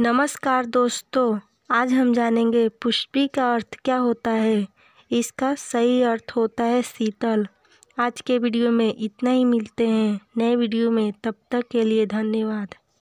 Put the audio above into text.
नमस्कार दोस्तों आज हम जानेंगे पुष्पी का अर्थ क्या होता है इसका सही अर्थ होता है शीतल आज के वीडियो में इतना ही मिलते हैं नए वीडियो में तब तक के लिए धन्यवाद